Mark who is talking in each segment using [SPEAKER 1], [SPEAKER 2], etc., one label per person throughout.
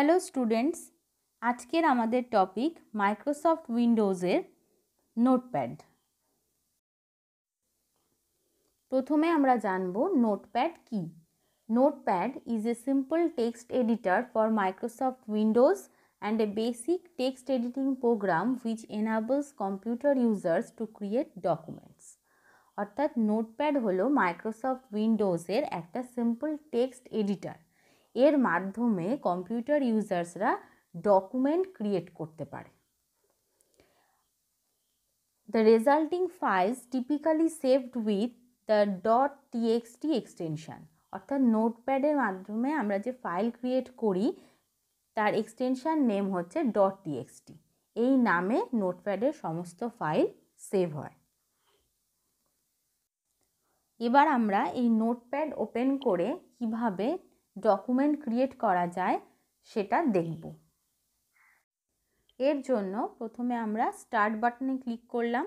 [SPEAKER 1] Hello students আজকের আমাদের topic Microsoft উইন্ডোজের notepad প্রথমে আমরা জানব নোটপ্যাড কি notepad is a simple text editor for Microsoft Windows and a basic text editing program which enables computer users to create documents অর্থাৎ notepad হলো Microsoft উইন্ডোজের একটা সিম্পল টেক্সট এডিটার এর মাধ্যমে কম্পিউটার ইউজার্সরা ডকুমেন্ট ক্রিয়েট করতে পারে the resulting files typically saved with the dot TXT extension অর্থাৎ নোটপ্যাডের মাধ্যমে আমরা যে ফাইল ক্রিয়েট করি তার এক্সটেনশান নেম হচ্ছে ডট টিএক্সটি এই নামে নোটপ্যাডের সমস্ত ফাইল সেভ হয় এবার আমরা এই নোটপ্যাড ওপেন করে কিভাবে ডকুমেন্ট ক্রিয়েট করা যায় সেটা দেখব এর জন্য প্রথমে আমরা স্টার্ট বাটনে ক্লিক করলাম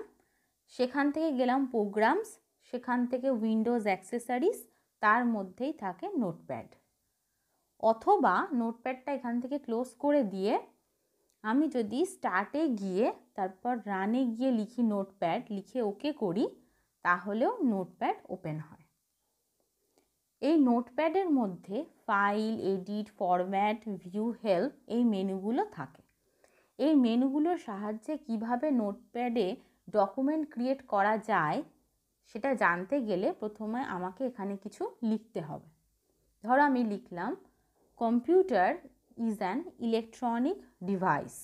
[SPEAKER 1] সেখান থেকে গেলাম প্রোগ্রামস সেখান থেকে উইন্ডোজ অ্যাক্সেসারিজ তার মধ্যেই থাকে নোটপ্যাড অথবা নোটপ্যাডটা এখান থেকে ক্লোজ করে দিয়ে আমি যদি স্টার্টে গিয়ে তারপর রানে গিয়ে লিখি নোটপ্যাড লিখে ওকে করি তাহলেও নোটপ্যাড ওপেন হয় এই নোটপ্যাডের মধ্যে file edit format view help এই মেনুগুলো থাকে এই মেনুগুলোর সাহায্যে কিভাবে নোটপ্যাডে ডকুমেন্ট ক্রিয়েট করা যায় সেটা জানতে গেলে প্রথমে আমাকে এখানে কিছু লিখতে হবে ধরো আমি লিখলাম computer is an electronic device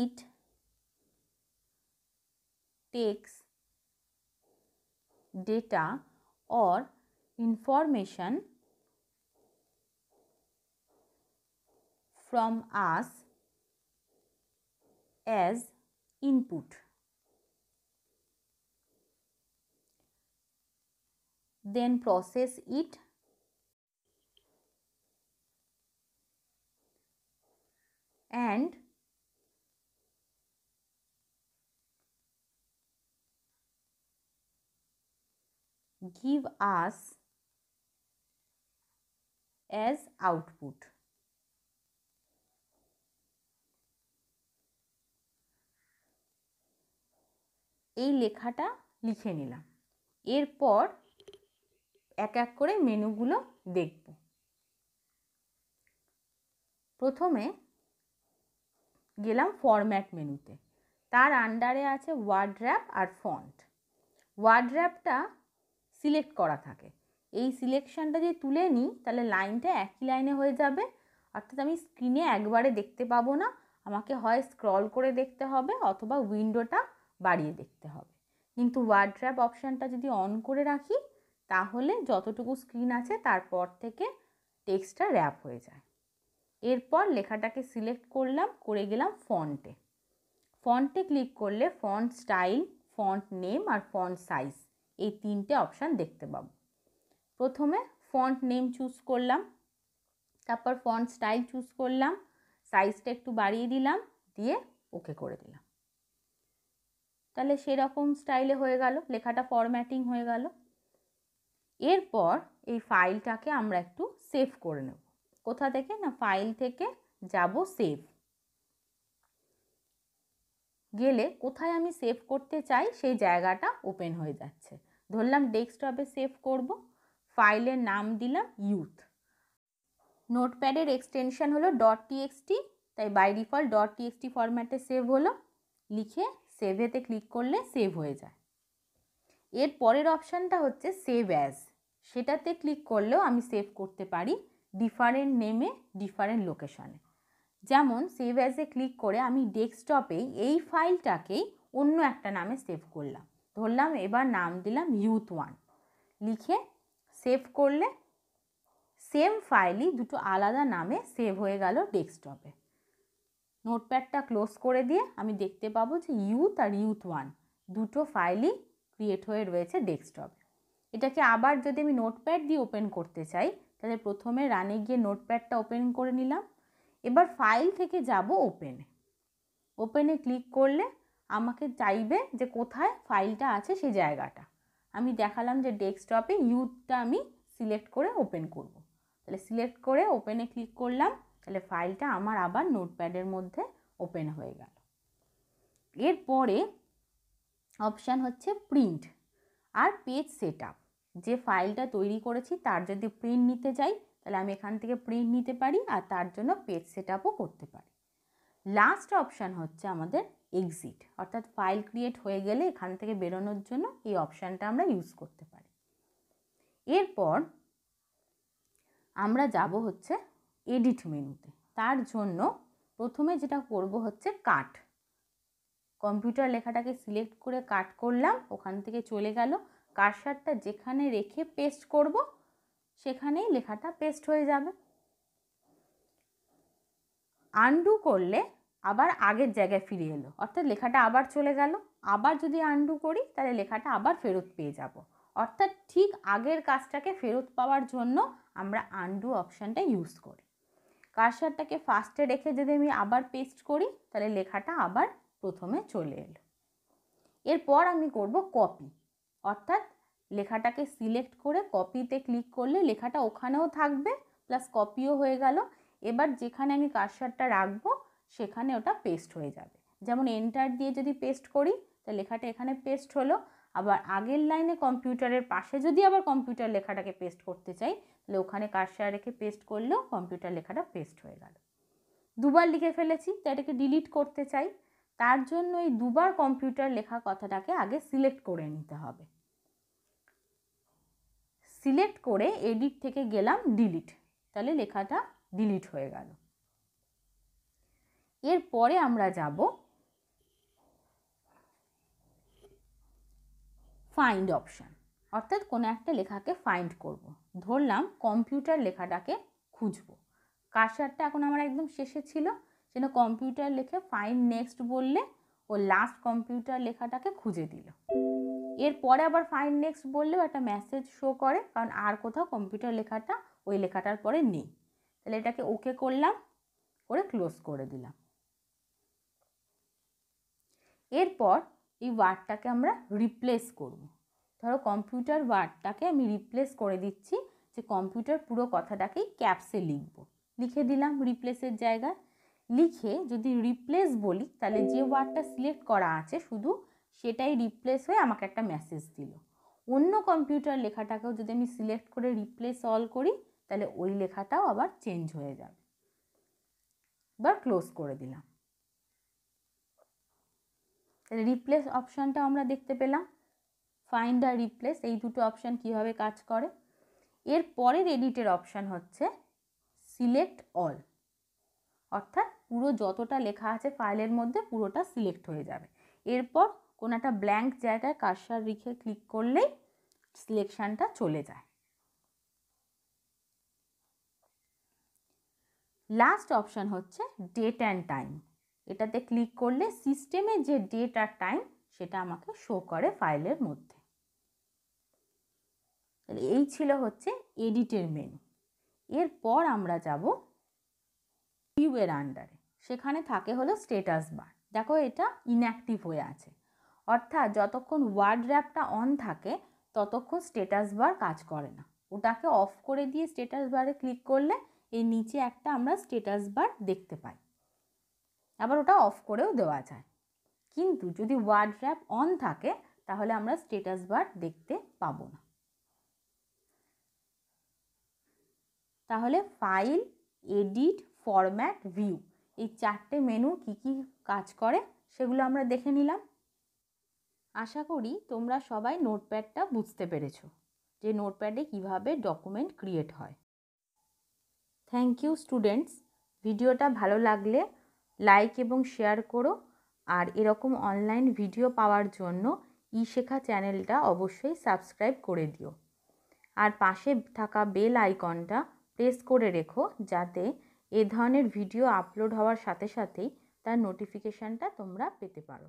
[SPEAKER 1] it takes data or information from us as input. Then process it and give us as output. এই লেখাটা লিখে নিলাম এরপর এক এক করে মেনুগুলো দেখব প্রথমে গেলাম ফরম্যাট মেনুতে তার আন্ডারে আছে ওয়ার্ড র্যাপ আর ফন্ট ওয়ার্ড র্যাপটা সিলেক্ট করা থাকে এই সিলেকশানটা যদি তুলে নিই তাহলে লাইনটা একই লাইনে হয়ে যাবে অর্থাৎ আমি স্ক্রিনে একবারে দেখতে পাবো না আমাকে হয় স্ক্রল করে দেখতে হবে অথবা উইন্ডোটা বাড়িয়ে দেখতে হবে কিন্তু ওয়ার্ড্র্যাপ অপশানটা যদি অন করে রাখি তাহলে যতটুকু স্ক্রিন আছে তারপর থেকে টেক্সটটা র্যাপ হয়ে যায় এরপর লেখাটাকে সিলেক্ট করলাম করে গেলাম ফন্টে ফন্টে ক্লিক করলে ফন্ট স্টাইল ফন্ট নেম আর ফন্ট সাইজ এই তিনটে অপশান দেখতে পাবো প্রথমে ফন্ট নেম চুজ করলাম তারপর ফন্ট স্টাইল চুজ করলাম সাইজটা একটু বাড়িয়ে দিলাম দিয়ে ওকে করে দিলাম তাহলে সেরকম স্টাইলে হয়ে গেল লেখাটা ফরম্যাটিং হয়ে গেল এরপর এই ফাইলটাকে আমরা একটু সেভ করে নেব কোথা থেকে না ফাইল থেকে যাব সেভ গেলে কোথায় আমি সেভ করতে চাই সেই জায়গাটা ওপেন হয়ে যাচ্ছে ধরলাম ডেস্কটপে সেভ করব ফাইলের নাম দিলাম ইউথ নোটপ্যাডের এক্সটেনশান হলো ডট টিএক্সটি তাই বাই ডিফল্ট ডট টিএক্সটি ফরম্যাটে সেভ হলো লিখে সেভেতে ক্লিক করলে সেভ হয়ে যায় এর পরের অপশানটা হচ্ছে সেভ অ্যাজ সেটাতে ক্লিক করলেও আমি সেভ করতে পারি ডিফারেন্ট নেমে ডিফারেন্ট লোকেশনে যেমন সেভ অ্যাজে ক্লিক করে আমি ডেস্কটপে এই ফাইলটাকেই অন্য একটা নামে সেভ করলাম ধরলাম এবার নাম দিলাম ইউথ ওয়ান লিখে সেভ করলে সেম ফাইলই দুটো আলাদা নামে সেভ হয়ে গেল ডেস্কটপে নোটপ্যাডটা ক্লোজ করে দিয়ে আমি দেখতে পাবো যে ইউথ আর ইউথ ওয়ান দুটো ফাইলই ক্রিয়েট হয়ে রয়েছে ডেস্কটপে এটাকে আবার যদি আমি নোটপ্যাড দিয়ে ওপেন করতে চাই তাহলে প্রথমে রানে গিয়ে নোটপ্যাডটা ওপেন করে নিলাম এবার ফাইল থেকে যাব ওপেনে ওপেনে ক্লিক করলে আমাকে চাইবে যে কোথায় ফাইলটা আছে সেই জায়গাটা আমি দেখালাম যে ডেস্কটপে ইউথটা আমি সিলেক্ট করে ওপেন করব। তাহলে সিলেক্ট করে ওপেনে ক্লিক করলাম তাহলে ফাইলটা আমার আবার নোটপ্যাডের মধ্যে ওপেন হয়ে গেল এরপরে অপশান হচ্ছে প্রিন্ট আর পেজ সেট যে ফাইলটা তৈরি করেছি তার যদি প্রিন্ট নিতে চাই তাহলে আমি এখান থেকে প্রিন্ট নিতে পারি আর তার জন্য পেজ সেট করতে পারি লাস্ট অপশান হচ্ছে আমাদের এক্সিট অর্থাৎ ফাইল ক্রিয়েট হয়ে গেলে এখান থেকে বেরোনোর জন্য এই অপশানটা আমরা ইউজ করতে পারি এরপর আমরা যাব হচ্ছে এডিট মেনুতে তার জন্য প্রথমে যেটা করব হচ্ছে কাট কম্পিউটার লেখাটাকে সিলেক্ট করে কাট করলাম ওখান থেকে চলে গেল কার্সারটা যেখানে রেখে পেস্ট করব সেখানেই লেখাটা পেস্ট হয়ে যাবে আন্ডু করলে আবার আগের জায়গায় ফিরে এলো অর্থাৎ লেখাটা আবার চলে গেল আবার যদি আন্ডু করি তাহলে লেখাটা আবার ফেরত পেয়ে যাব অর্থাৎ ঠিক আগের কাজটাকে ফেরত পাওয়ার জন্য আমরা আন্ডু অপশানটা ইউজ করি কার্সারটাকে ফার্স্টে রেখে যদি আমি আবার পেস্ট করি তাহলে লেখাটা আবার প্রথমে চলে এলো এরপর আমি করব কপি অর্থাৎ লেখাটাকে সিলেক্ট করে কপিতে ক্লিক করলে লেখাটা ওখানেও থাকবে প্লাস কপিও হয়ে গেল এবার যেখানে আমি কার্সারটা রাখবো সেখানে ওটা পেস্ট হয়ে যাবে যেমন এন্টার দিয়ে যদি পেস্ট করি তাহলে লেখাটা এখানে পেস্ট হলো আবার আগের লাইনে কম্পিউটারের পাশে যদি আবার কম্পিউটার লেখাটাকে পেস্ট করতে চাই তাহলে ওখানে কারসার রেখে পেস্ট করলেও কম্পিউটার লেখাটা পেস্ট হয়ে গেল দুবার লিখে ফেলেছি তো এটাকে ডিলিট করতে চাই তার জন্য এই দুবার কম্পিউটার লেখা কথাটাকে আগে সিলেক্ট করে নিতে হবে সিলেক্ট করে এডিট থেকে গেলাম ডিলিট তাহলে লেখাটা ডিলিট হয়ে গেল এরপরে আমরা যাব ফাইন্ড অপশান অর্থাৎ কোনো একটা লেখাকে ফাইন্ড করব। ধরলাম কম্পিউটার লেখাটাকে খুঁজব কাশারটা এখন আমার একদম শেষে ছিল সেটা কম্পিউটার লেখে ফাইন্ড নেক্সট বললে ও লাস্ট কম্পিউটার লেখাটাকে খুঁজে দিল এরপরে আবার ফাইন্ড নেক্সট বললেও একটা মেসেজ শো করে কারণ আর কোথাও কম্পিউটার লেখাটা ওই লেখাটার পরে নেই তাহলে এটাকে ওকে করলাম করে ক্লোজ করে দিলাম এরপর এই ওয়ার্ডটাকে আমরা রিপ্লেস করব ধরো কম্পিউটার ওয়ার্ডটাকে আমি রিপ্লেস করে দিচ্ছি যে কম্পিউটার পুরো কথাটাকেই ক্যাপসে লিখব লিখে দিলাম রিপ্লেসের জায়গায় লিখে যদি রিপ্লেস বলি তাহলে যে ওয়ার্ডটা সিলেক্ট করা আছে শুধু সেটাই রিপ্লেস হয়ে আমাকে একটা মেসেজ দিল অন্য কম্পিউটার লেখাটাকেও যদি আমি সিলেক্ট করে রিপ্লেস অল করি তাহলে ওই লেখাটাও আবার চেঞ্জ হয়ে যাবে এবার ক্লোজ করে দিলাম তাহলে রিপ্লেস অপশানটা আমরা দেখতে পেলাম ফাইন্ড আর রিপ্লেস এই দুটো অপশান কীভাবে কাজ করে এর পরের এডিটের অপশান হচ্ছে সিলেক্ট অল অর্থাৎ পুরো যতটা লেখা আছে ফাইলের মধ্যে পুরোটা সিলেক্ট হয়ে যাবে এরপর কোনো একটা ব্ল্যাঙ্ক জায়গায় কার্সার রেখে ক্লিক করলেই সিলেকশানটা চলে যায় লাস্ট অপশান হচ্ছে ডেট অ্যান্ড টাইম এটাতে ক্লিক করলে সিস্টেমে যে ডেট আর টাইম সেটা আমাকে শো করে ফাইলের মধ্যে এই ছিল হচ্ছে এডিটের মেনু এরপর আমরা যাব ইউএর আন্ডারে সেখানে থাকে হলো স্টেটাস বার দেখো এটা ইনঅ্যাক্টিভ হয়ে আছে অর্থাৎ যতক্ষণ ওয়ার্ড র্যাপটা অন থাকে ততক্ষণ স্টেটাস বার কাজ করে না ওটাকে অফ করে দিয়ে স্টেটাস বারে ক্লিক করলে এই নিচে একটা আমরা স্টেটাস বার দেখতে পাই আবার ওটা অফ করেও দেওয়া যায় কিন্তু যদি ওয়ার্ড র্যাপ অন থাকে তাহলে আমরা স্টেটাস বার দেখতে পাবো না তাহলে ফাইল এডিট ফরম্যাট ভিউ এই চারটে মেনু কি কি কাজ করে সেগুলো আমরা দেখে নিলাম আশা করি তোমরা সবাই নোটপ্যাডটা বুঝতে পেরেছো যে নোটপ্যাডে কিভাবে ডকুমেন্ট ক্রিয়েট হয় থ্যাংক ইউ স্টুডেন্টস ভিডিওটা ভালো লাগলে লাইক এবং শেয়ার করো আর এরকম অনলাইন ভিডিও পাওয়ার জন্য ই শেখা চ্যানেলটা অবশ্যই সাবস্ক্রাইব করে দিও আর পাশে থাকা বেল আইকনটা প্রেস করে রেখো যাতে এ ধরনের ভিডিও আপলোড হওয়ার সাথে সাথেই তার নোটিফিকেশানটা তোমরা পেতে পারো